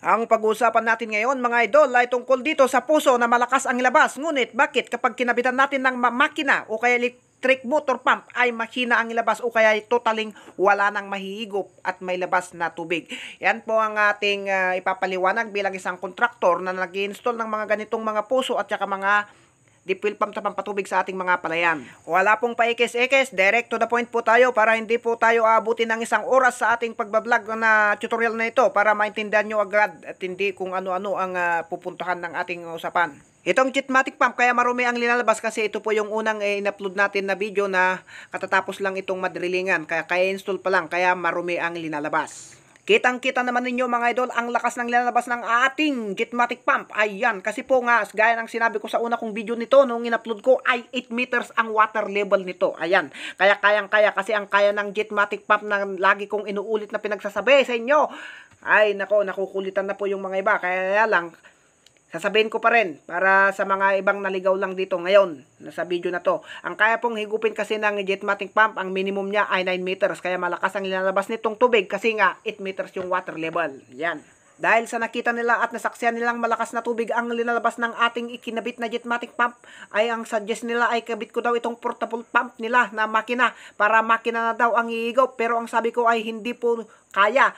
Ang pag-uusapan natin ngayon mga idol ay tungkol dito sa puso na malakas ang labas. Ngunit bakit kapag kinabitan natin ng makina o kaya electric motor pump ay mahina ang labas o kaya totaling wala nang mahihigop at may labas na tubig. Yan po ang ating uh, ipapaliwanag bilang isang kontraktor na nag-install ng mga ganitong mga puso at saka mga deep well pump na pampatubig sa ating mga palayan. Wala pong paikis-ikis, direct to the point po tayo para hindi po tayo aabutin ng isang oras sa ating pagbablog na tutorial na ito para maintindihan nyo agad at hindi kung ano-ano ang uh, pupuntahan ng ating usapan. Itong Chitmatic Pump, kaya marumi ang linalabas kasi ito po yung unang eh, in-upload natin na video na katatapos lang itong madrillingan, Kaya, kaya install pa lang, kaya marumi ang linalabas. Kitang-kita naman ninyo mga idol ang lakas ng lalabas ng ating Jetmatic pump. Ayan, kasi po nga gaya ng sinabi ko sa una kong video nito nung inupload ko ay 8 meters ang water level nito. Ayan, kaya kayang-kaya kasi ang kaya ng Jetmatic pump na lagi kong inuulit na pinagsasabi sa inyo. Ay nako, nakukulitan na po yung mga iba. Kaya lang Sasabihin ko pa rin para sa mga ibang naligaw lang dito ngayon na sa video na to. Ang kaya pong higupin kasi ng jetmatic pump, ang minimum niya ay 9 meters. Kaya malakas ang nilalabas nitong tubig kasi nga 8 meters yung water level. Yan. Dahil sa nakita nila at nasaksihan nilang malakas na tubig ang linalabas ng ating ikinabit na jetmatic pump, ay ang suggest nila ay kabit ko daw itong portable pump nila na makina para makina na daw ang iigaw. Pero ang sabi ko ay hindi po kaya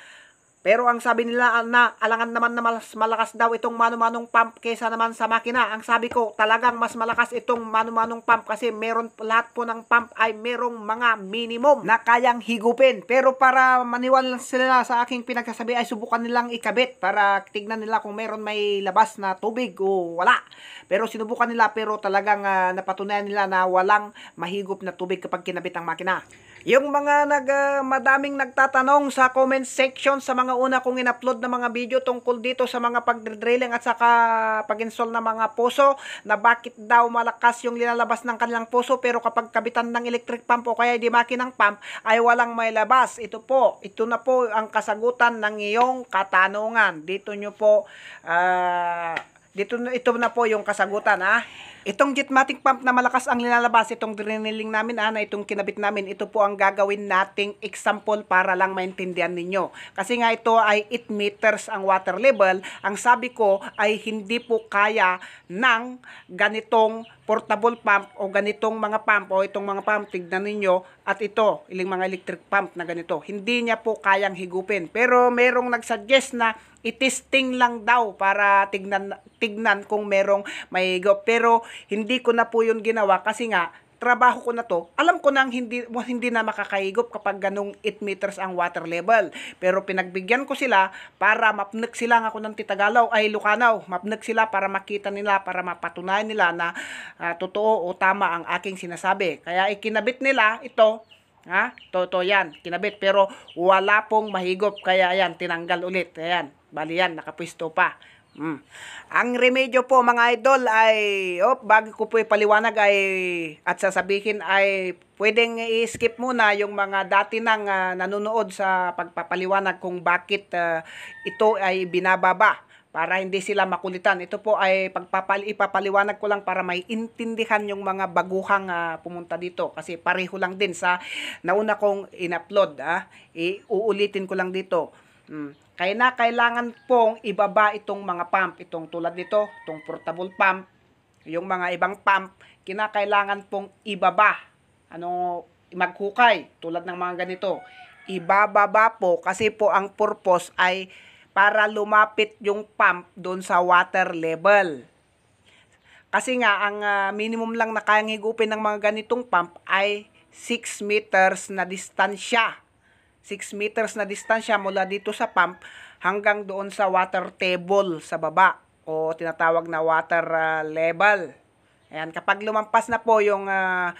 pero ang sabi nila ah, na alangan naman na mas malakas daw itong mano-manong pump kesa naman sa makina. Ang sabi ko talagang mas malakas itong mano-manong pump kasi meron lahat po ng pump ay merong mga minimum na kayang higupin. Pero para maniwala sila sa aking pinagsasabi ay subukan nilang ikabit para tignan nila kung meron may labas na tubig o wala. Pero sinubukan nila pero talagang uh, napatunayan nila na walang mahigop na tubig kapag kinabit ang makina. Yung mga nag, uh, madaming nagtatanong sa comment section sa mga una kong in-upload na mga video tungkol dito sa mga pagdrilling at saka pag-install ng mga puso na bakit daw malakas yung linalabas ng kanilang puso pero kapag kabitan ng electric pump o kaya di makinang pump ay walang may labas. Ito po, ito na po ang kasagutan ng iyong katanungan. Dito nyo po uh, dito ito na po yung kasagutan ha. Itong jetmatic pump na malakas ang nilalabas itong driniling namin ha, na itong kinabit namin, ito po ang gagawin nating example para lang maintindihan ninyo. Kasi nga ito ay 8 meters ang water level. Ang sabi ko ay hindi po kaya ng ganitong portable pump o ganitong mga pump o itong mga pump, tignan ninyo, at ito, iling mga electric pump na ganito. Hindi niya po kayang higupin. Pero merong nagsuggest na itesting lang daw para tignan, tignan kung merong may higup. Pero hindi ko na po yun ginawa kasi nga, trabaho ko na to, alam ko nang hindi, hindi na makakaigop kapag ganong 8 meters ang water level. Pero pinagbigyan ko sila para mapnek sila nga ako ng Titagalaw, ay Lucanaw, mapnek sila para makita nila, para mapatunayan nila na uh, totoo o tama ang aking sinasabi. Kaya ikinabit nila ito Ha? Toto yan, kinabit. Pero wala pong mahigop. Kaya yan, tinanggal ulit. Ayan, bali yan, nakapwisto pa. Mm. Ang remedyo po mga idol ay, oh, bago ko po ipaliwanag ay, at sasabihin ay, pwedeng i-skip muna yung mga dati nang uh, nanonood sa pagpapaliwanag kung bakit uh, ito ay binababa para hindi sila makulitan. Ito po ay pagpapal ipapaliwanag ko lang para may intindihan yung mga baguhang uh, pumunta dito kasi pareho lang din sa nauna kong in-upload. Ah. Uh, iuulitin ko lang dito Mm. Kaya na kailangan pong ibaba itong mga pump, itong tulad nito, itong portable pump, yung mga ibang pump, kinakailangan pong ibaba. Ano, maghukay, tulad ng mga ganito. Ibababa po kasi po ang purpose ay para lumapit yung pump doon sa water level. Kasi nga, ang uh, minimum lang na kayang higupin ng mga ganitong pump ay 6 meters na distansya 6 meters na distansya mula dito sa pump hanggang doon sa water table sa baba o tinatawag na water uh, level. Ayan, kapag lumampas na po yung 6 uh,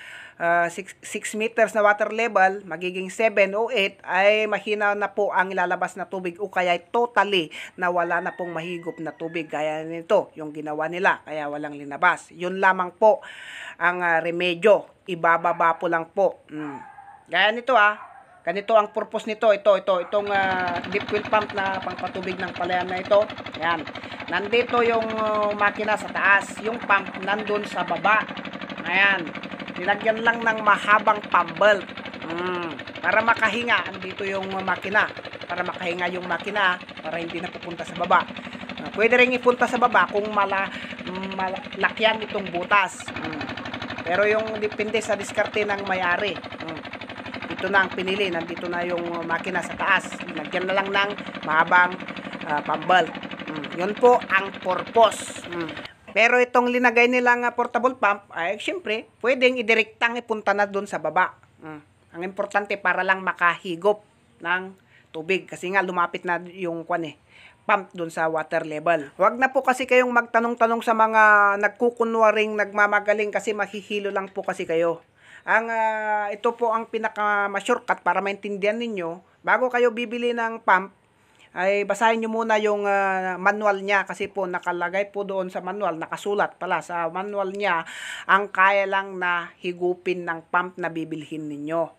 uh, meters na water level, magiging 7 o 8, ay mahina na po ang ilalabas na tubig o kaya totally na wala na pong mahigop na tubig. gaya nito, yung ginawa nila, kaya walang linabas. Yun lamang po ang uh, remedyo. Ibababa po lang po. Mm. Gaya nito ah, Ganito ang purpose nito, ito, ito, itong uh, deep well pump na pangpatubig ng palayan na ito. Ayan. Nandito yung uh, makina sa taas, yung pump nandun sa baba. Ayan. Nilagyan lang ng mahabang pump Mm. Para makahinga, andito yung makina. Para makahinga yung makina, para hindi napupunta sa baba. Uh, pwede rin ipunta sa baba kung mala, malakyan itong butas. Mm. Pero yung depende sa diskarte ng mayari. Mm ito na ang pinili nandito na yung uh, makina sa taas lagyan na lang ng mahabang uh, pambal mm. yun po ang purpose mm. Pero itong linagay nilang uh, portable pump, ay syempre, pwedeng idirektang ipunta na doon sa baba. Mm. Ang importante para lang makahigop ng tubig kasi nga lumapit na yung kwan eh, pump doon sa water level. Huwag na po kasi kayong magtanong-tanong sa mga nagkukunwaring nagmamagaling kasi mahihilo lang po kasi kayo. Ang uh, ito po ang pinaka shortcut para maintindihan ninyo. Bago kayo bibili ng pump, ay basahin nyo muna yung uh, manual niya kasi po nakalagay po doon sa manual, nakasulat pala sa manual niya ang kaya lang na higupin ng pump na bibilhin ninyo.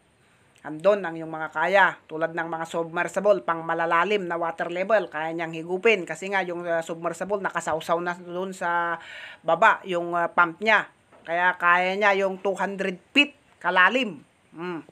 Andon ang yung mga kaya tulad ng mga submersible pang malalalim na water level kaya niyang higupin kasi nga yung uh, submersible nakasawsaw na doon sa baba yung uh, pump niya. Kaya kaya niya yung 200 feet kalalim. Mm.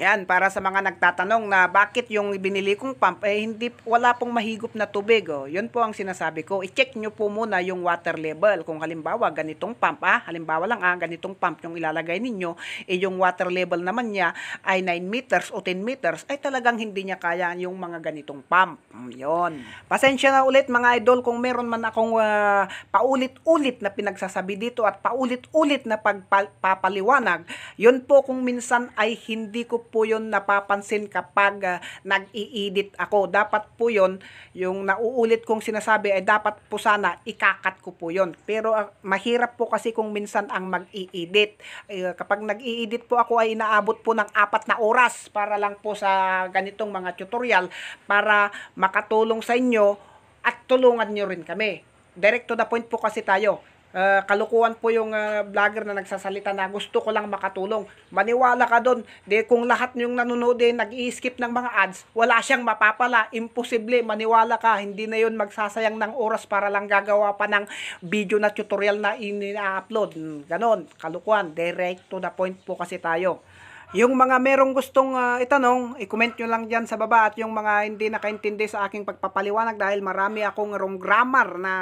Yan, para sa mga nagtatanong na bakit yung binili kong pump, eh hindi, wala pong mahigop na tubig. Oh. Yun po ang sinasabi ko. I-check nyo po muna yung water level. Kung halimbawa, ganitong pump, ah, halimbawa lang, ah, ganitong pump yung ilalagay ninyo, eh yung water level naman niya ay 9 meters o 10 meters, ay talagang hindi niya kaya yung mga ganitong pump. Yun. Pasensya na ulit mga idol kung meron man akong uh, paulit-ulit na pinagsasabi dito at paulit-ulit na pagpapaliwanag. Yun po kung minsan ay hindi ko po yun napapansin kapag uh, nag-i-edit ako. Dapat po yun, yung nauulit kong sinasabi ay dapat po sana ikakat ko po yun. Pero uh, mahirap po kasi kung minsan ang mag-i-edit. Uh, kapag nag-i-edit po ako ay inaabot po ng apat na oras para lang po sa ganitong mga tutorial para makatulong sa inyo at tulungan nyo rin kami. Direct to the point po kasi tayo. Uh, kalukuhan po yung uh, vlogger na nagsasalita na gusto ko lang makatulong. Maniwala ka doon, de kung lahat yung nanonood din eh, nag-i-skip ng mga ads, wala siyang mapapala. Imposible, maniwala ka, hindi na yun magsasayang ng oras para lang gagawa pa ng video na tutorial na in-upload. Hmm, ganon, Kalukuan. direct to the point po kasi tayo. Yung mga merong gustong uh, itanong, i-comment nyo lang dyan sa baba at yung mga hindi nakaintindi sa aking pagpapaliwanag dahil marami akong wrong grammar na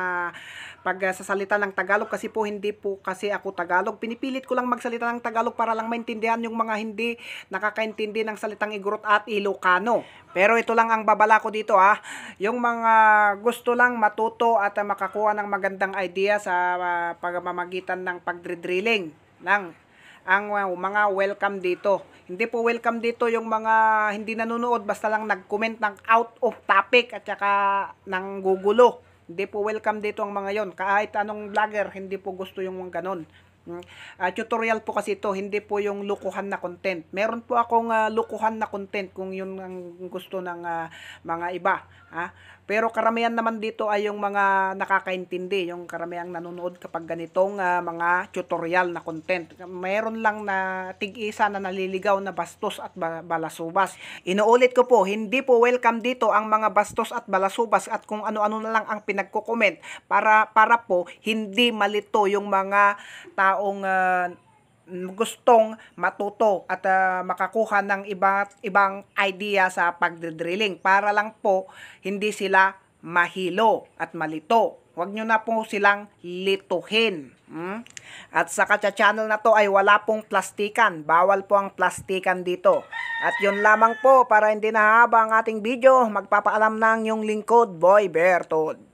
pagsasalita ng Tagalog kasi po hindi po kasi ako Tagalog. Pinipilit ko lang magsalita ng Tagalog para lang maintindihan yung mga hindi nakakaintindi ng salitang Igorot at Ilocano. Pero ito lang ang babala ko dito ha. Ah. Yung mga gusto lang matuto at makakuha ng magandang idea sa uh, pagmamagitan ng pagdridrilling lang ang uh, mga welcome dito. Hindi po welcome dito yung mga hindi nanonood basta lang nag-comment ng out of topic at saka ng gugulo. Hindi po welcome dito ang mga yon. Kahit anong vlogger, hindi po gusto yung mga ganon. Uh, tutorial po kasi ito, hindi po yung lukuhan na content. Meron po akong uh, lukuhan na content kung yun ang gusto ng uh, mga iba. Ha? Pero karamihan naman dito ay yung mga nakakaintindi, yung karamihan nanonood kapag ganitong uh, mga tutorial na content. Meron lang na tig-isa na naliligaw na bastos at balasubas. Inuulit ko po, hindi po welcome dito ang mga bastos at balasubas at kung ano-ano na lang ang pinagko-comment para para po hindi malito yung mga tao taong uh, gustong matuto at uh, makakuha ng iba't ibang idea sa pagdrilling para lang po hindi sila mahilo at malito. Huwag nyo na po silang lituhin. Hmm? At sa Kacha Channel na to ay wala pong plastikan. Bawal po ang plastikan dito. At yun lamang po para hindi nahaba ang ating video. Magpapaalam na yung lingkod, Boy Bertod.